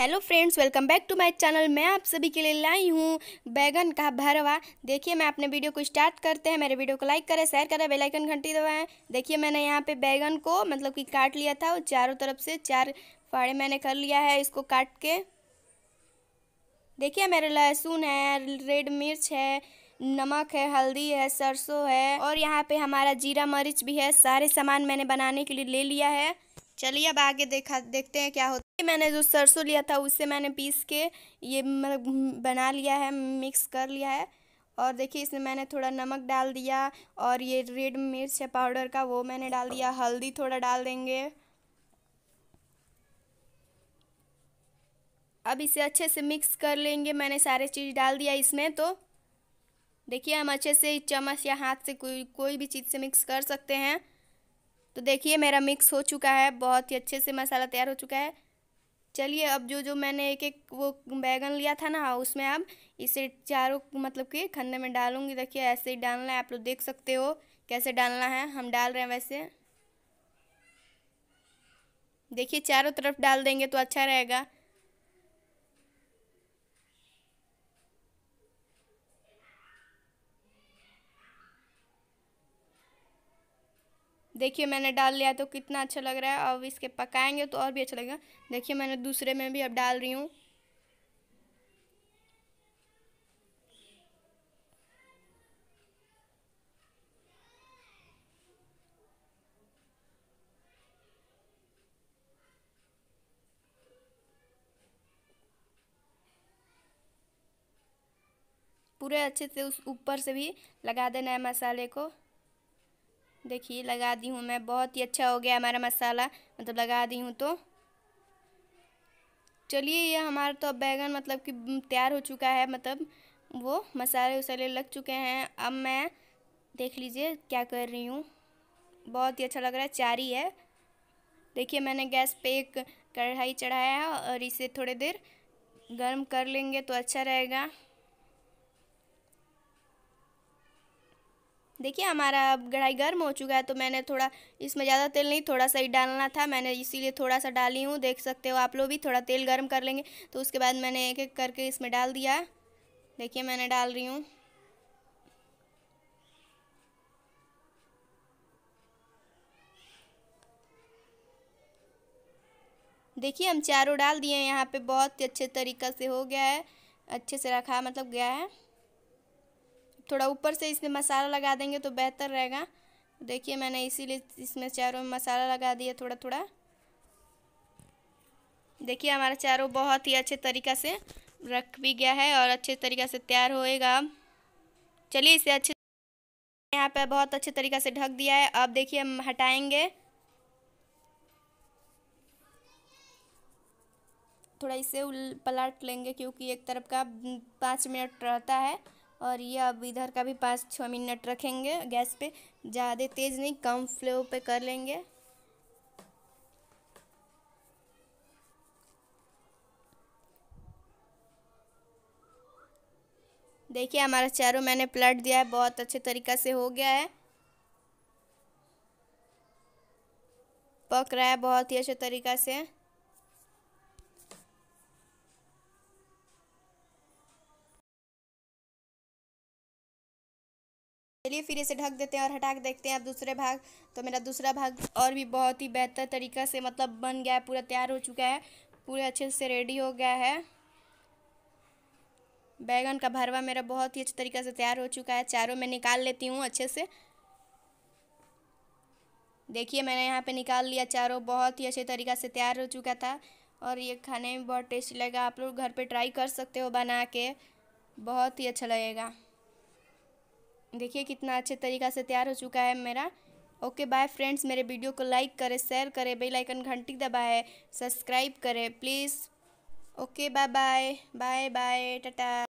hello friends welcome back to my channel मैं आप सभी के लिए लाई हूँ बैगन का भरवा देखिए मैं अपने वीडियो को स्टार्ट करते हैं मेरे वीडियो को लाइक करें शेयर करें बेल आइकन घंटी दबाएं देखिए मैंने यहाँ पे बैगन को मतलब कि काट लिया था और चारों तरफ से चार फाड़े मैंने कर लिया है इसको काट के देखिए मेरे लहसुन है रेड मिर्च है नमक है हल्दी है सरसों है और यहाँ पर हमारा जीरा मरीच भी है सारे सामान मैंने बनाने के लिए ले लिया है चलिए अब आगे देखा देखते हैं क्या होता है मैंने जो सरसों लिया था उससे मैंने पीस के ये मतलब बना लिया है मिक्स कर लिया है और देखिए इसमें मैंने थोड़ा नमक डाल दिया और ये रेड मिर्च है पाउडर का वो मैंने डाल दिया हल्दी थोड़ा डाल देंगे अब इसे अच्छे से मिक्स कर लेंगे मैंने सारे चीज़ डाल दिया इसमें तो देखिए हम अच्छे से चम्मच या हाथ से कोई कोई भी चीज़ से मिक्स कर सकते हैं तो देखिए मेरा मिक्स हो चुका है बहुत ही अच्छे से मसाला तैयार हो चुका है चलिए अब जो जो मैंने एक एक वो बैगन लिया था ना उसमें अब इसे चारों मतलब कि खंदे में डालूंगी देखिए ऐसे ही डालना है आप लोग देख सकते हो कैसे डालना है हम डाल रहे हैं वैसे देखिए चारों तरफ डाल देंगे तो अच्छा रहेगा देखिए मैंने डाल लिया तो कितना अच्छा लग रहा है अब इसके पकाएंगे तो और भी अच्छा लगेगा देखिए मैंने दूसरे में भी अब डाल रही हूँ पूरे अच्छे से उस ऊपर से भी लगा देना है मसाले को देखिए लगा दी हूँ मैं बहुत ही अच्छा हो गया हमारा मसाला मतलब लगा दी हूँ तो चलिए ये हमारा तो बैगन मतलब कि तैयार हो चुका है मतलब वो मसाले वसाले लग चुके हैं अब मैं देख लीजिए क्या कर रही हूँ बहुत ही अच्छा लग रहा है चारी है देखिए मैंने गैस पे एक कढ़ाई चढ़ाया है और इसे थोड़ी देर गर्म कर लेंगे तो अच्छा रहेगा देखिए हमारा अब कढ़ाई गर्म हो चुका है तो मैंने थोड़ा इसमें ज़्यादा तेल नहीं थोड़ा सा ही डालना था मैंने इसीलिए थोड़ा सा डाली हूँ देख सकते हो आप लोग भी थोड़ा तेल गर्म कर लेंगे तो उसके बाद मैंने एक एक करके इसमें डाल दिया देखिए मैंने डाल रही हूँ देखिए हम चारों डाल दिए हैं यहाँ पे बहुत ही अच्छे तरीक़ा से हो गया है अच्छे से रखा मतलब गया है थोड़ा ऊपर से इसमें मसाला लगा देंगे तो बेहतर रहेगा देखिए मैंने इसीलिए इसमें चारों में मसाला लगा दिया थोड़ा थोड़ा देखिए हमारा चारों बहुत ही अच्छे तरीक़ा से रख भी गया है और अच्छे तरीक़ा से तैयार होएगा चलिए इसे अच्छे यहाँ पे बहुत अच्छे तरीक़ा से ढक दिया है अब देखिए हम हटाएंगे थोड़ा इसे पलट लेंगे क्योंकि एक तरफ का पाँच मिनट रहता है और ये अब इधर का भी पाँच छः मिनट रखेंगे गैस पे ज़्यादा तेज़ नहीं कम फ्लेम पे कर लेंगे देखिए हमारा चारों मैंने प्लट दिया है बहुत अच्छे तरीक़ा से हो गया है पक रहा है बहुत ही अच्छे तरीक़ा से चलिए फिर इसे ढक देते हैं और हटा के देखते हैं अब दूसरे भाग तो मेरा दूसरा भाग और भी बहुत ही बेहतर तरीका से मतलब बन गया है पूरा तैयार हो चुका है पूरे अच्छे से रेडी हो गया है बैगन का भरवा मेरा बहुत ही अच्छे तरीके से तैयार हो चुका है चारों में निकाल लेती हूँ अच्छे से देखिए मैंने यहाँ पे निकाल लिया चारों बहुत ही अच्छे तरीक़े से तैयार हो चुका था और ये खाने में बहुत टेस्टी लगेगा आप लोग घर पे ट्राई कर सकते हो बना के बहुत ही अच्छा लगेगा देखिए कितना अच्छे तरीका से तैयार हो चुका है मेरा ओके बाय फ्रेंड्स मेरे वीडियो को लाइक करें शेयर करें बेल आइकन घंटी दबाए सब्सक्राइब करें please okay bye bye bye bye Tata